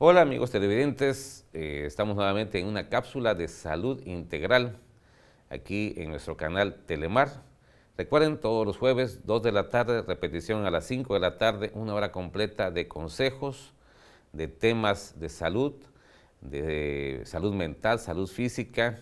Hola amigos televidentes, eh, estamos nuevamente en una cápsula de salud integral aquí en nuestro canal Telemar. Recuerden todos los jueves, 2 de la tarde, repetición a las 5 de la tarde, una hora completa de consejos, de temas de salud, de salud mental, salud física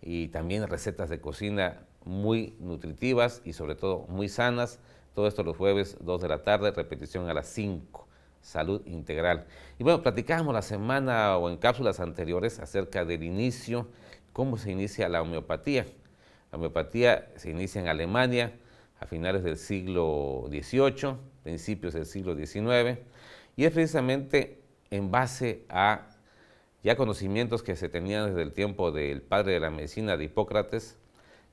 y también recetas de cocina muy nutritivas y sobre todo muy sanas. Todo esto los jueves 2 de la tarde, repetición a las 5 salud integral. Y bueno, platicábamos la semana o en cápsulas anteriores acerca del inicio, cómo se inicia la homeopatía. La homeopatía se inicia en Alemania a finales del siglo XVIII, principios del siglo XIX, y es precisamente en base a ya conocimientos que se tenían desde el tiempo del padre de la medicina de Hipócrates,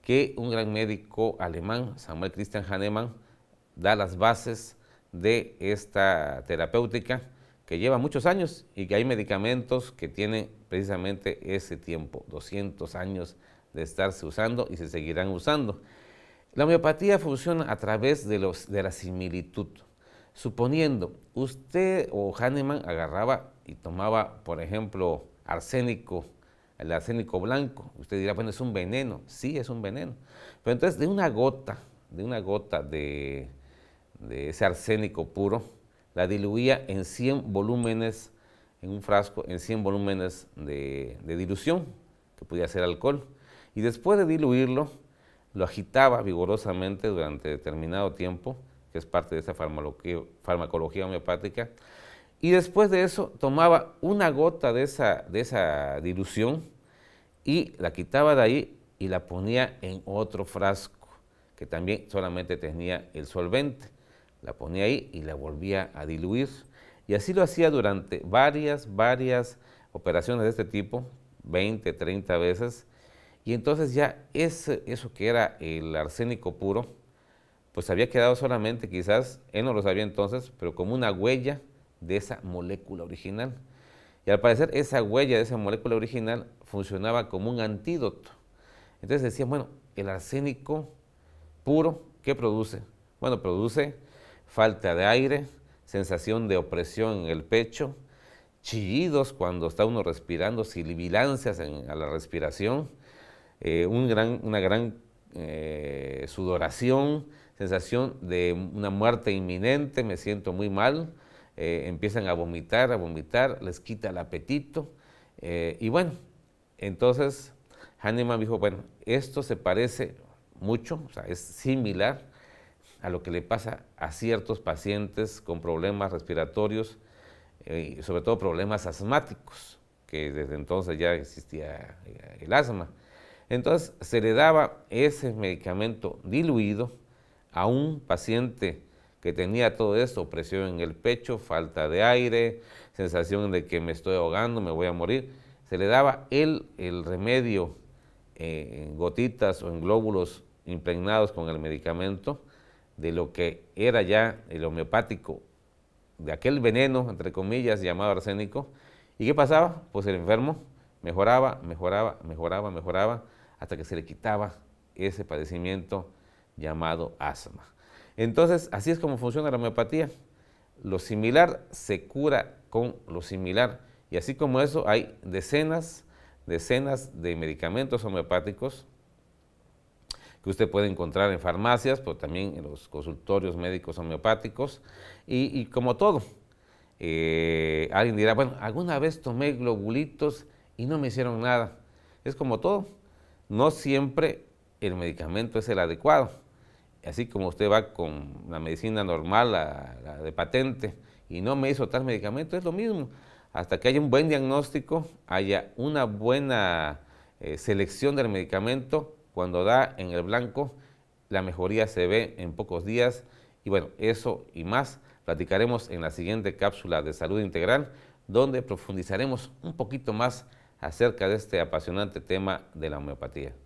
que un gran médico alemán, Samuel Christian Hahnemann, da las bases de esta terapéutica que lleva muchos años y que hay medicamentos que tienen precisamente ese tiempo, 200 años de estarse usando y se seguirán usando. La homeopatía funciona a través de, los, de la similitud. Suponiendo, usted o Hahnemann agarraba y tomaba, por ejemplo, arsénico, el arsénico blanco. Usted dirá, bueno, es un veneno. Sí, es un veneno. Pero entonces, de una gota, de una gota de de ese arsénico puro, la diluía en 100 volúmenes, en un frasco, en 100 volúmenes de, dilución, que podía ser alcohol. Y después de diluirlo, lo agitaba vigorosamente durante determinado tiempo, que es parte de esa farmacología homeopática, y después de eso tomaba una gota de esa, de esa dilución y la quitaba de ahí y la ponía en otro frasco, que también solamente tenía el solvente la ponía ahí y la volvía a diluir. Y así lo hacía durante varias, varias operaciones de este tipo, 20, 30 veces. Y entonces ya ese, eso que era el arsénico puro, pues había quedado solamente quizás, él no lo sabía entonces, pero como una huella de esa molécula original. Y al parecer esa huella de esa molécula original funcionaba como un antídoto. Entonces decían, bueno, el arsénico puro, ¿qué produce? Bueno, produce falta de aire, sensación de opresión en el pecho, chillidos cuando está uno respirando, sibilancias a la respiración, eh, una gran eh, sudoración, sensación de una muerte inminente, me siento muy mal, eh, empiezan a vomitar, a vomitar, les quita el apetito. y bueno, entonces Hahnemann dijo, bueno, esto se parece mucho, o sea, es similar a lo que le pasa a ciertos pacientes con problemas respiratorios, eh, sobre todo problemas asmáticos, que desde entonces ya existía eh, el asma. Entonces se le daba ese medicamento diluido a un paciente que tenía todo esto, presión en el pecho, falta de aire, sensación de que me estoy ahogando, me voy a morir, se le daba el remedio eh, en gotitas o en glóbulos impregnados con el medicamento de lo que era ya el homeopático, de aquel veneno, entre comillas, llamado arsénico. ¿Y qué pasaba? Pues el enfermo mejoraba, mejoraba, mejoraba, mejoraba, hasta que se le quitaba ese padecimiento llamado asma. Entonces, así es como funciona la homeopatía. Lo similar se cura con lo similar. Y así como eso, hay decenas, decenas de medicamentos homeopáticos que usted puede encontrar en farmacias, pero también en los consultorios médicos homeopáticos y, como todo. Eh, alguien dirá, bueno, alguna vez tomé globulitos y no me hicieron nada. Es como todo, no siempre el medicamento es el adecuado. Así como usted va con la medicina normal, la, de patente, y no me hizo tal medicamento, es lo mismo. Hasta que haya un buen diagnóstico, haya una buena eh, selección del medicamento, cuando da en el blanco, la mejoría se ve en pocos días. Y bueno, eso y más platicaremos en la siguiente cápsula de salud integral, donde profundizaremos un poquito más acerca de este apasionante tema de la homeopatía.